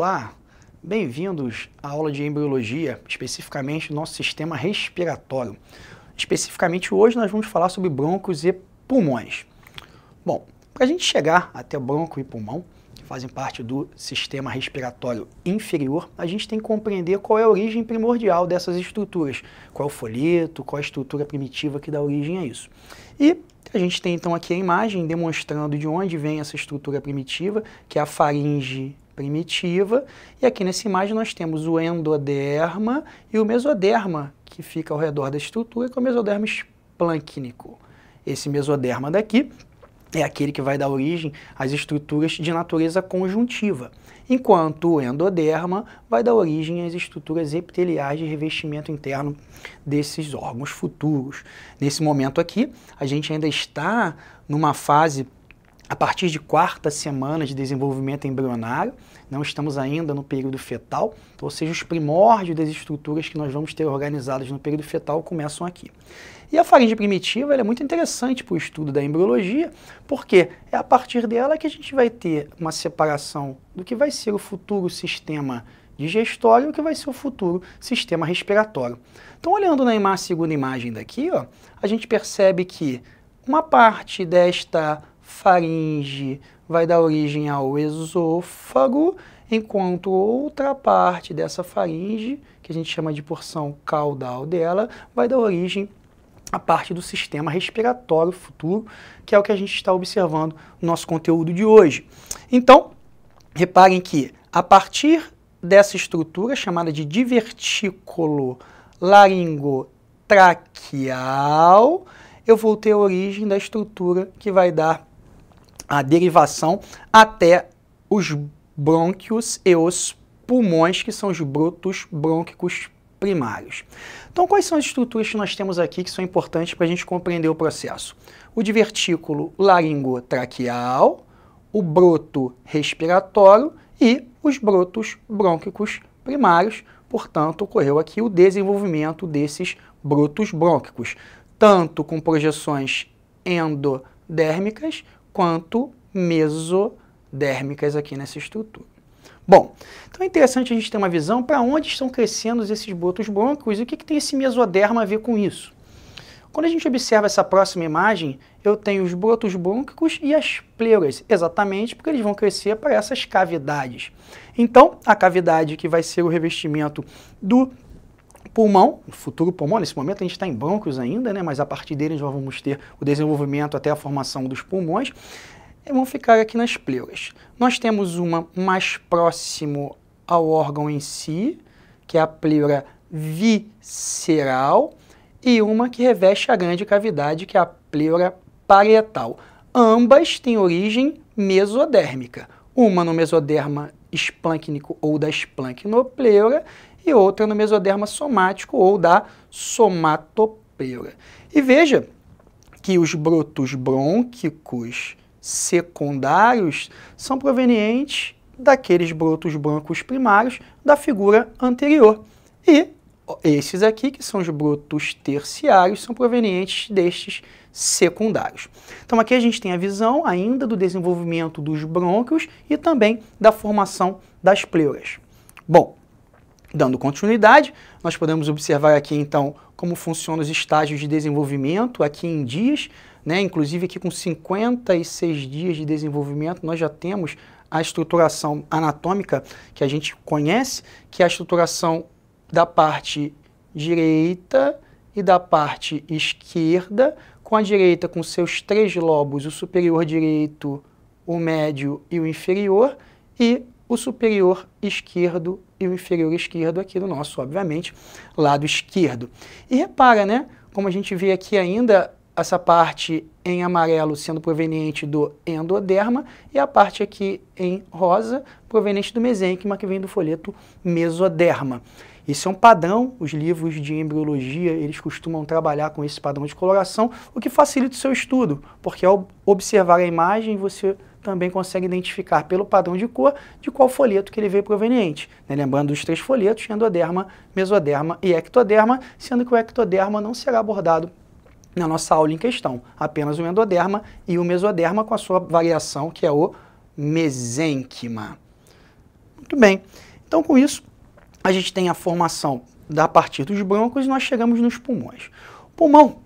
Olá, bem-vindos à aula de embriologia, especificamente nosso sistema respiratório. Especificamente hoje nós vamos falar sobre brônquios e pulmões. Bom, para a gente chegar até brônquio e pulmão, que fazem parte do sistema respiratório inferior, a gente tem que compreender qual é a origem primordial dessas estruturas, qual é o folheto, qual é a estrutura primitiva que dá origem a isso. E a gente tem então aqui a imagem demonstrando de onde vem essa estrutura primitiva, que é a faringe primitiva. E aqui nessa imagem nós temos o endoderma e o mesoderma, que fica ao redor da estrutura, que é o mesoderma esplâncnico. Esse mesoderma daqui é aquele que vai dar origem às estruturas de natureza conjuntiva, enquanto o endoderma vai dar origem às estruturas epiteliais de revestimento interno desses órgãos futuros. Nesse momento aqui, a gente ainda está numa fase a partir de quarta semana de desenvolvimento embrionário, não estamos ainda no período fetal, ou seja, os primórdios das estruturas que nós vamos ter organizadas no período fetal começam aqui. E a faringe primitiva é muito interessante para o estudo da embriologia, porque é a partir dela que a gente vai ter uma separação do que vai ser o futuro sistema digestório, e o que vai ser o futuro sistema respiratório. Então, olhando na segunda imagem daqui, ó, a gente percebe que uma parte desta faringe, vai dar origem ao esôfago, enquanto outra parte dessa faringe, que a gente chama de porção caudal dela, vai dar origem à parte do sistema respiratório futuro, que é o que a gente está observando no nosso conteúdo de hoje. Então, reparem que a partir dessa estrutura chamada de divertículo laringotraqueal, eu vou ter a origem da estrutura que vai dar a derivação até os brônquios e os pulmões, que são os brutos brônquicos primários. Então, quais são as estruturas que nós temos aqui que são importantes para a gente compreender o processo? O divertículo laringotraqueal, o broto respiratório e os brotos brônquicos primários. Portanto, ocorreu aqui o desenvolvimento desses brotos brônquicos, tanto com projeções endodérmicas quanto mesodérmicas aqui nessa estrutura. Bom, então é interessante a gente ter uma visão para onde estão crescendo esses botos broncos e o que, que tem esse mesoderma a ver com isso. Quando a gente observa essa próxima imagem, eu tenho os brotos brônquicos e as pleuras, exatamente porque eles vão crescer para essas cavidades. Então, a cavidade que vai ser o revestimento do Pulmão, futuro pulmão, nesse momento a gente está em bancos ainda, né? mas a partir dele nós vamos ter o desenvolvimento até a formação dos pulmões, e vão ficar aqui nas pleuras. Nós temos uma mais próximo ao órgão em si, que é a pleura visceral, e uma que reveste a grande cavidade, que é a pleura parietal. Ambas têm origem mesodérmica, uma no mesoderma esplâncnico ou da esplâncnopleura e outra no mesoderma somático ou da somatopeura. E veja que os brotos brônquicos secundários são provenientes daqueles brotos brancos primários da figura anterior. E esses aqui, que são os brotos terciários, são provenientes destes secundários. Então aqui a gente tem a visão ainda do desenvolvimento dos brônquios e também da formação das pleuras. Bom, Dando continuidade, nós podemos observar aqui então como funcionam os estágios de desenvolvimento aqui em dias, né? Inclusive aqui com 56 dias de desenvolvimento nós já temos a estruturação anatômica que a gente conhece, que é a estruturação da parte direita e da parte esquerda, com a direita com seus três lobos, o superior direito, o médio e o inferior, e o superior esquerdo e o inferior esquerdo aqui do nosso, obviamente, lado esquerdo. E repara, né, como a gente vê aqui ainda essa parte em amarelo sendo proveniente do endoderma e a parte aqui em rosa proveniente do mesênquima, que vem do folheto mesoderma. Isso é um padrão, os livros de embriologia, eles costumam trabalhar com esse padrão de coloração, o que facilita o seu estudo, porque ao observar a imagem, você também consegue identificar pelo padrão de cor de qual folheto que ele veio proveniente. Né? Lembrando dos três folhetos, endoderma, mesoderma e ectoderma, sendo que o ectoderma não será abordado na nossa aula em questão, apenas o endoderma e o mesoderma com a sua variação, que é o mesênquima. Muito bem, então com isso a gente tem a formação da partir dos broncos e nós chegamos nos pulmões. O pulmão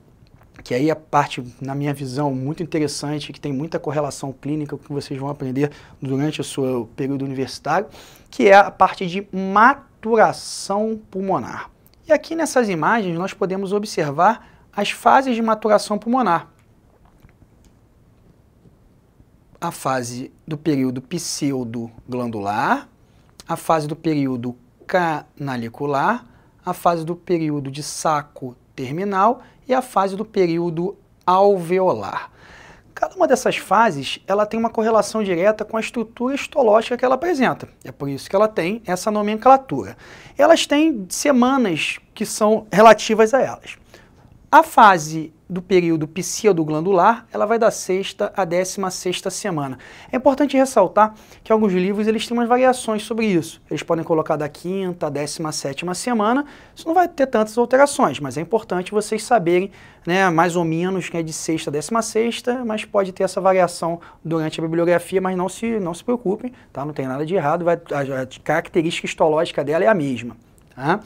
que aí é a parte, na minha visão, muito interessante, que tem muita correlação clínica que vocês vão aprender durante o seu período universitário, que é a parte de maturação pulmonar. E aqui nessas imagens nós podemos observar as fases de maturação pulmonar. A fase do período pseudo-glandular, a fase do período canalicular, a fase do período de saco terminal e a fase do período alveolar. Cada uma dessas fases, ela tem uma correlação direta com a estrutura histológica que ela apresenta. É por isso que ela tem essa nomenclatura. Elas têm semanas que são relativas a elas. A fase do período pseudoglandular, ela vai da sexta à décima sexta semana. É importante ressaltar que alguns livros eles têm umas variações sobre isso. Eles podem colocar da quinta à décima sétima semana, isso não vai ter tantas alterações, mas é importante vocês saberem, né, mais ou menos, que é né, de sexta a décima sexta, mas pode ter essa variação durante a bibliografia, mas não se, não se preocupem, tá? não tem nada de errado, vai, a, a característica histológica dela é a mesma. Tá?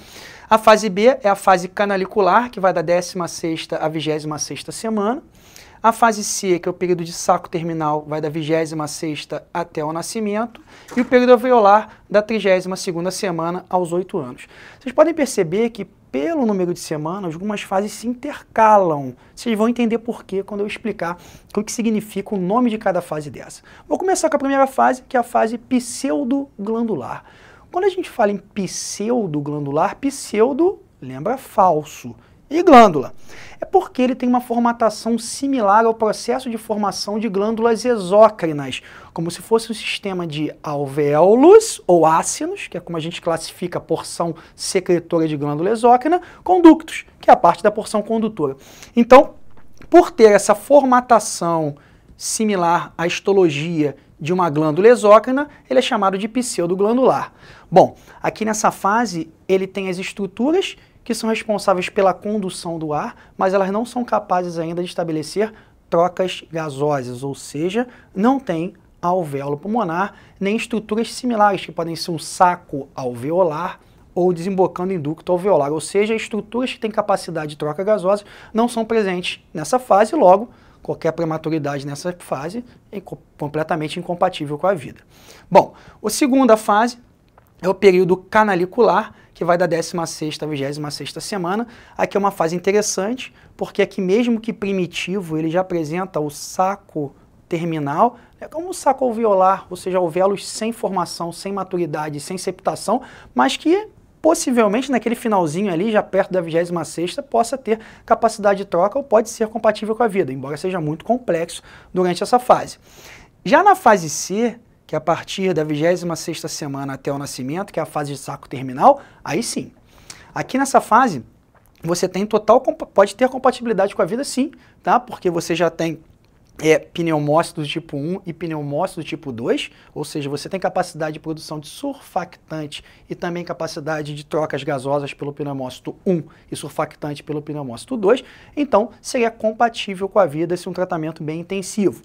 A fase B é a fase canalicular, que vai da 16 a à 26ª semana. A fase C, que é o período de saco terminal, vai da 26ª até o nascimento. E o período alveolar, da 32ª semana aos 8 anos. Vocês podem perceber que, pelo número de semanas, algumas fases se intercalam. Vocês vão entender por quê quando eu explicar o que significa o nome de cada fase dessa. Vou começar com a primeira fase, que é a fase pseudoglandular. glandular quando a gente fala em glandular, pseudo lembra falso e glândula. É porque ele tem uma formatação similar ao processo de formação de glândulas exócrinas, como se fosse um sistema de alvéolos ou ácinos, que é como a gente classifica a porção secretora de glândula exócrina, conductos, que é a parte da porção condutora. Então, por ter essa formatação similar à histologia de uma glândula exócrina, ele é chamado de pseudoglandular. Bom, aqui nessa fase ele tem as estruturas que são responsáveis pela condução do ar, mas elas não são capazes ainda de estabelecer trocas gasosas, ou seja, não tem alvéolo pulmonar, nem estruturas similares, que podem ser um saco alveolar ou desembocando em ducto alveolar, ou seja, estruturas que têm capacidade de troca gasosa não são presentes nessa fase, logo qualquer prematuridade nessa fase é completamente incompatível com a vida. Bom, a segunda fase é o período canalicular, que vai da 16 à 26 semana. Aqui é uma fase interessante, porque aqui mesmo que primitivo, ele já apresenta o saco terminal, é como um saco alveolar, ou seja, alvéolos sem formação, sem maturidade, sem septação, mas que possivelmente naquele finalzinho ali, já perto da 26ª, possa ter capacidade de troca ou pode ser compatível com a vida, embora seja muito complexo durante essa fase. Já na fase C, que é a partir da 26ª semana até o nascimento, que é a fase de saco terminal, aí sim. Aqui nessa fase, você tem total, pode ter compatibilidade com a vida sim, tá? Porque você já tem é, do tipo 1 e do tipo 2, ou seja, você tem capacidade de produção de surfactante e também capacidade de trocas gasosas pelo pneumócito 1 e surfactante pelo pneumócito 2, então seria compatível com a vida se um tratamento bem intensivo.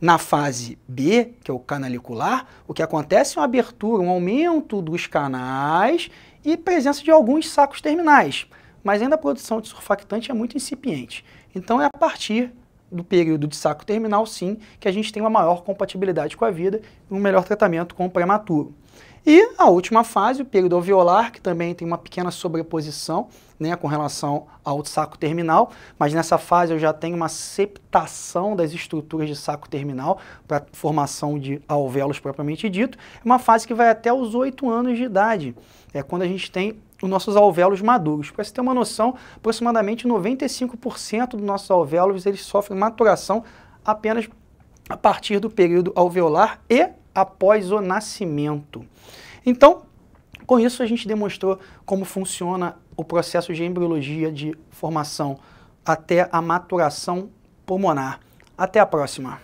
Na fase B, que é o canalicular, o que acontece é uma abertura, um aumento dos canais e presença de alguns sacos terminais, mas ainda a produção de surfactante é muito incipiente. Então é a partir do período de saco terminal, sim, que a gente tem uma maior compatibilidade com a vida e um melhor tratamento com o prematuro. E a última fase, o período alveolar, que também tem uma pequena sobreposição né, com relação ao saco terminal, mas nessa fase eu já tenho uma septação das estruturas de saco terminal para formação de alvéolos propriamente dito, é uma fase que vai até os 8 anos de idade. É quando a gente tem os nossos alvéolos maduros. Para você ter uma noção, aproximadamente 95% dos nossos alvéolos eles sofrem maturação apenas a partir do período alveolar e após o nascimento. Então, com isso a gente demonstrou como funciona o processo de embriologia de formação até a maturação pulmonar. Até a próxima.